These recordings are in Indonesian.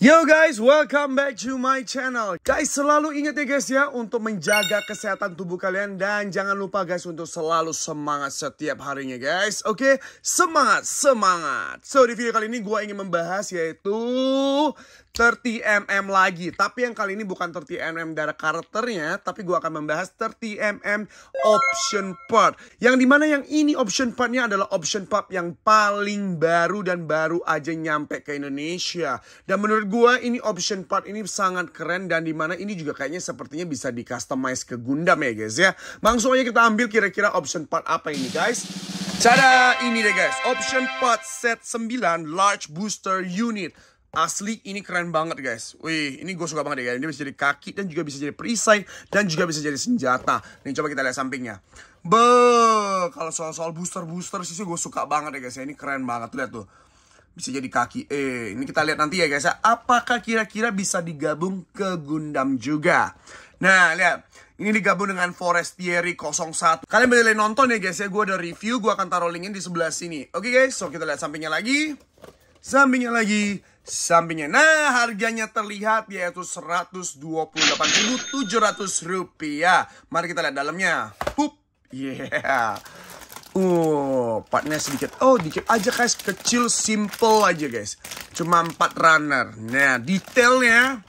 Yo guys, welcome back to my channel Guys, selalu ingat ya guys ya Untuk menjaga kesehatan tubuh kalian Dan jangan lupa guys untuk selalu semangat setiap harinya guys Oke, okay? semangat, semangat So, di video kali ini gue ingin membahas yaitu 30mm lagi. Tapi yang kali ini bukan 30mm dari karakternya, tapi gue akan membahas 30mm option part. Yang dimana yang ini option partnya adalah option part yang paling baru dan baru aja nyampe ke Indonesia. Dan menurut gue ini option part ini sangat keren dan dimana ini juga kayaknya sepertinya bisa di customize ke Gundam ya guys ya. Langsung aja kita ambil kira-kira option part apa ini guys. Cara ini deh guys, option part set 9 large booster unit. Asli ini keren banget guys Wih ini gue suka banget ya guys Ini bisa jadi kaki dan juga bisa jadi perisai Dan juga bisa jadi senjata Nih coba kita lihat sampingnya Be, Kalau soal-soal booster-booster sih gue suka banget ya guys Ini keren banget Lihat tuh bisa jadi kaki eh ini kita lihat nanti ya guys ya. apakah kira-kira bisa digabung ke Gundam juga nah lihat ini digabung dengan Forestieri 01 kalian boleh nonton ya guys ya gue ada review gue akan taruh linknya di sebelah sini oke okay, guys so kita lihat sampingnya lagi sampingnya lagi sampingnya. Nah, harganya terlihat yaitu Rp128.700. Mari kita lihat dalamnya. Hup, yeah. Uh, partnya sedikit. Oh, dikit aja guys, kecil, simple aja guys. Cuma 4 runner. Nah, detailnya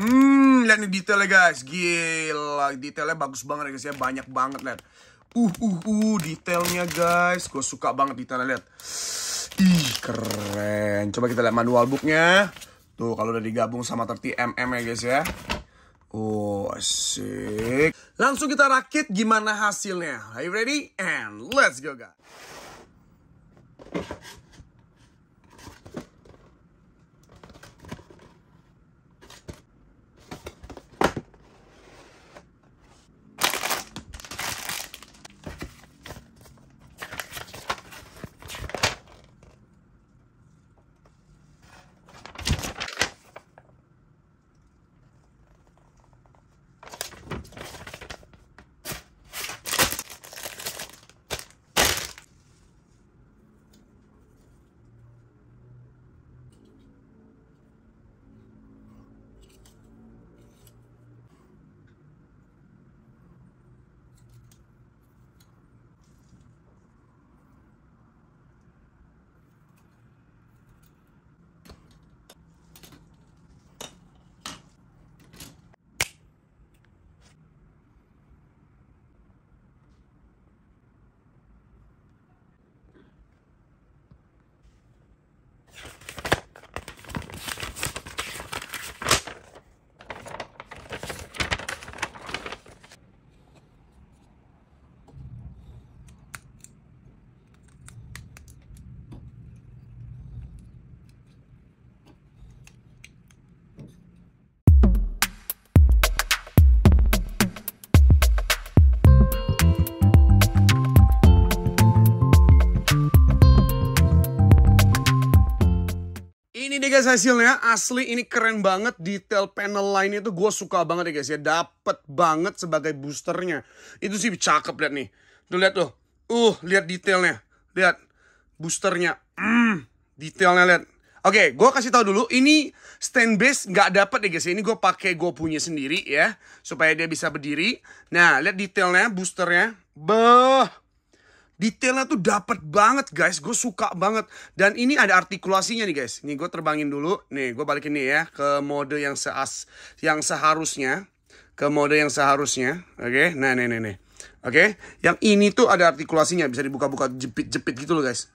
Hmm, lihat nih detailnya guys. Gila, detailnya bagus banget guys ya. Banyak banget lihat. Uh, uh, uh, detailnya guys. Gue suka banget detailnya lihat. Ih, keren. Coba kita lihat manual booknya. Tuh, kalau udah digabung sama 30mm ya guys ya. Oh, asik. Langsung kita rakit gimana hasilnya. Are you ready? And let's go, guys. ini deh guys hasilnya, asli ini keren banget, detail panel lainnya tuh gue suka banget ya guys ya, dapat banget sebagai boosternya. Itu sih cakep liat nih, tuh lihat tuh, uh lihat detailnya, lihat boosternya, mm, detailnya liat. Oke, okay, gue kasih tahu dulu, ini stand base nggak dapet ya guys, ini gue pakai gue punya sendiri ya, supaya dia bisa berdiri. Nah, lihat detailnya, boosternya, beh, detailnya tuh dapat banget guys gue suka banget dan ini ada artikulasinya nih guys nih gue terbangin dulu nih gue balikin nih ya ke mode yang seas yang seharusnya ke mode yang seharusnya oke okay? nah nih nih nih oke okay? yang ini tuh ada artikulasinya bisa dibuka-buka jepit-jepit gitu loh guys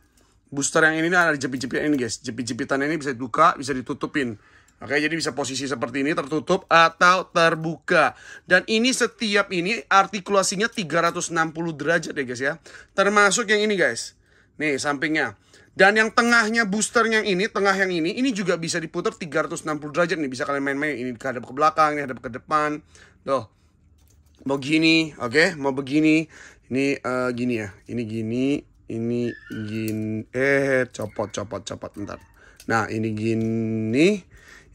booster yang ini ada jepit-jepit ini guys jepit-jepitan ini bisa dibuka bisa ditutupin Oke jadi bisa posisi seperti ini tertutup atau terbuka. Dan ini setiap ini artikulasinya 360 derajat ya guys ya. Termasuk yang ini guys. Nih sampingnya. Dan yang tengahnya booster yang ini, tengah yang ini, ini juga bisa diputar 360 derajat nih. Bisa kalian main-main, ini hadap ke belakang, ini hadap ke depan. Loh, mau gini, oke, okay? mau begini. Ini uh, gini ya, ini gini, ini gini, eh, copot, copot, copot, ntar. Nah, ini gini,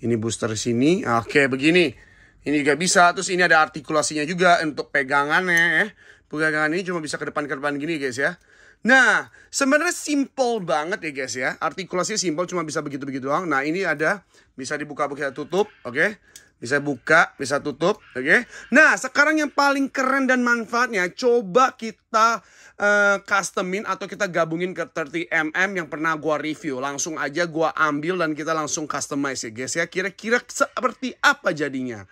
ini booster sini. Oke, begini. Ini juga bisa. Terus ini ada artikulasinya juga untuk pegangannya ya. Pegangan ini cuma bisa ke depan-ke depan gini guys ya. Nah, sebenarnya simple banget ya guys ya. Artikulasinya simple, cuma bisa begitu-begitu doang. Nah, ini ada bisa dibuka, bisa tutup, oke? Okay? Bisa buka, bisa tutup, oke? Okay? Nah, sekarang yang paling keren dan manfaatnya, coba kita uh, customin atau kita gabungin ke 30mm yang pernah gua review. Langsung aja gua ambil dan kita langsung customize ya guys ya. Kira-kira seperti apa jadinya?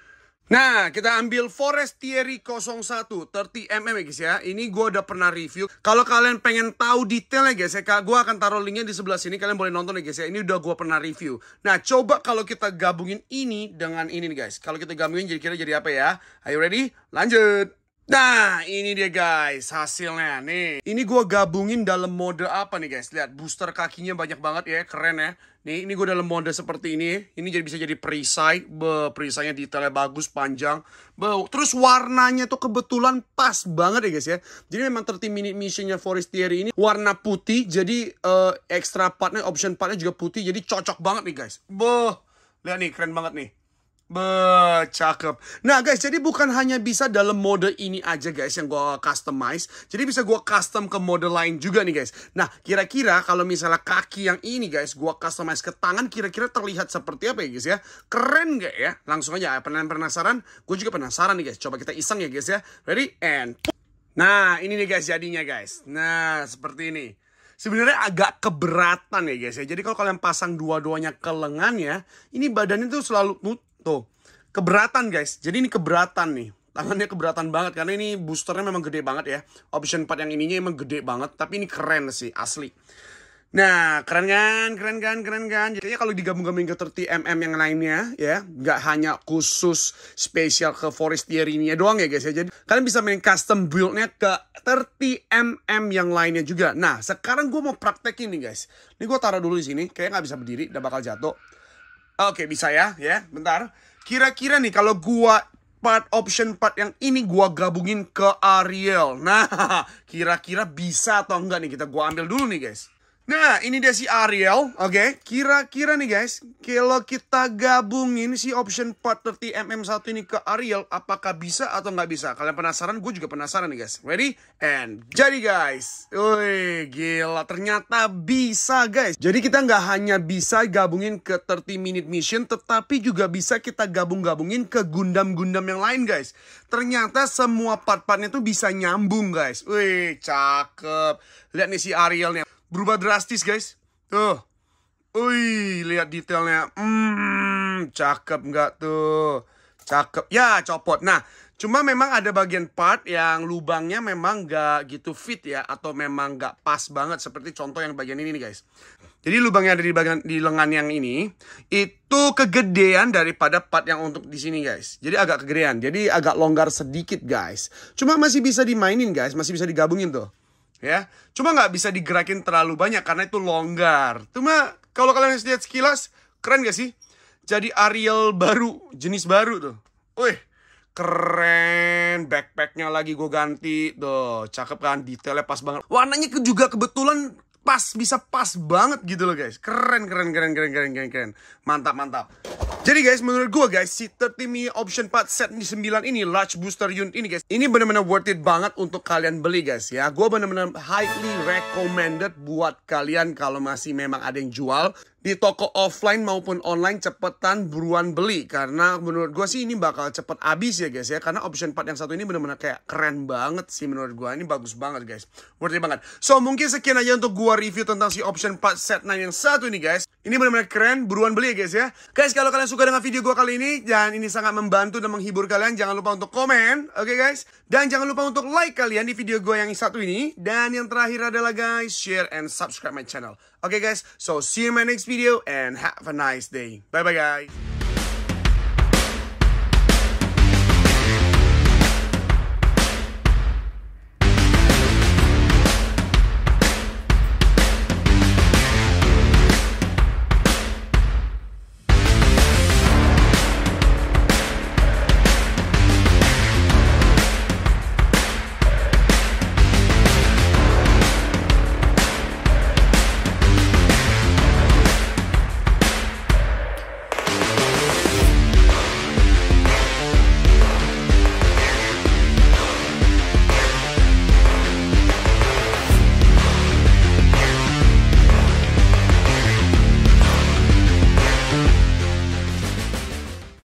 Nah, kita ambil Forestieri 01 30mm ya guys ya. Ini gua udah pernah review. Kalau kalian pengen tahu detailnya guys ya, gue akan taruh linknya di sebelah sini. Kalian boleh nonton ya guys ya. Ini udah gua pernah review. Nah, coba kalau kita gabungin ini dengan ini nih guys. Kalau kita gabungin jadi kira jadi apa ya? Are you ready? Lanjut! Nah, ini dia guys, hasilnya nih. Ini gue gabungin dalam mode apa nih guys? Lihat, booster kakinya banyak banget ya, keren ya. Nih, ini gue dalam mode seperti ini. Ini jadi bisa jadi perisai. Be, perisainya detailnya bagus, panjang. Be, terus warnanya tuh kebetulan pas banget ya guys ya. Jadi memang 30 minute missionnya Forestieri ini warna putih. Jadi uh, extra partnya, option partnya juga putih. Jadi cocok banget nih guys. Be, lihat nih, keren banget nih. Be, Nah guys, jadi bukan hanya bisa dalam mode ini aja guys yang gue customize. Jadi bisa gue custom ke mode lain juga nih guys. Nah, kira-kira kalau misalnya kaki yang ini guys, gue customize ke tangan kira-kira terlihat seperti apa ya guys ya. Keren gak ya? Langsung aja, eh, penasaran? Gue juga penasaran nih guys. Coba kita iseng ya guys ya. Ready? And... Nah, ini nih guys jadinya guys. Nah, seperti ini sebenarnya agak keberatan ya guys ya. Jadi kalau kalian pasang dua-duanya ke lengannya, ini badannya tuh selalu Tuh, keberatan guys. Jadi ini keberatan nih. Tangannya keberatan banget karena ini boosternya memang gede banget ya. Option 4 yang ininya emang gede banget, tapi ini keren sih, asli. Nah, keren kan, keren kan, keren kan. jadi ya kalau digabung gabung ke 30mm yang lainnya ya, nggak hanya khusus spesial ke forestier ini doang ya guys ya. Jadi kalian bisa main custom build-nya ke 30mm yang lainnya juga. Nah, sekarang gue mau praktekin nih guys. Ini gue taruh dulu di sini, kayaknya nggak bisa berdiri, udah bakal jatuh. Oke, okay, bisa ya, ya. Bentar. Kira-kira nih kalau gua part option part yang ini gua gabungin ke Ariel. Nah, kira-kira bisa atau enggak nih kita gua ambil dulu nih, guys. Nah, ini dia si Ariel, oke. Okay. Kira-kira nih guys, kalau kita gabungin si option part 30mm1 ini ke Ariel, apakah bisa atau nggak bisa? Kalian penasaran? Gue juga penasaran nih guys. Ready? And jadi guys. Woi, gila. Ternyata bisa guys. Jadi kita nggak hanya bisa gabungin ke 30 minute mission, tetapi juga bisa kita gabung-gabungin ke Gundam-Gundam yang lain guys. Ternyata semua part-partnya tuh bisa nyambung guys. Woi cakep. Lihat nih si Arielnya berubah drastis guys. Tuh. Ui, lihat detailnya. Hmm, cakep nggak tuh? Cakep. Ya, copot. Nah, cuma memang ada bagian part yang lubangnya memang nggak gitu fit ya. Atau memang nggak pas banget. Seperti contoh yang bagian ini nih guys. Jadi lubangnya ada di bagian di lengan yang ini itu kegedean daripada part yang untuk di sini guys. Jadi agak kegedean. Jadi agak longgar sedikit guys. Cuma masih bisa dimainin guys, masih bisa digabungin tuh ya. Cuma nggak bisa digerakin terlalu banyak karena itu longgar. Cuma kalau kalian lihat sekilas, keren gak sih? Jadi Ariel baru, jenis baru tuh. Wih, keren backpacknya lagi gue ganti tuh cakep kan detailnya pas banget warnanya juga kebetulan pas bisa pas banget gitu loh guys keren keren keren keren keren keren keren mantap mantap jadi guys menurut gue guys si 30 mini option 4 set 9 ini large booster unit ini guys ini benar-benar worth it banget untuk kalian beli guys ya gue benar-benar highly recommended buat kalian kalau masih memang ada yang jual di toko offline maupun online cepetan buruan beli karena menurut gue sih ini bakal cepet habis ya guys ya karena option part yang satu ini bener-bener kayak keren banget sih menurut gue ini bagus banget guys worth it banget so mungkin sekian aja untuk gue review tentang si option part set 9 yang satu ini guys ini benar-benar keren, buruan beli ya guys ya. Guys, kalau kalian suka dengan video gue kali ini, dan ini sangat membantu dan menghibur kalian, jangan lupa untuk komen, oke okay guys? Dan jangan lupa untuk like kalian di video gue yang satu ini. Dan yang terakhir adalah guys, share and subscribe my channel. Oke okay guys, so see you in my next video and have a nice day. Bye-bye guys.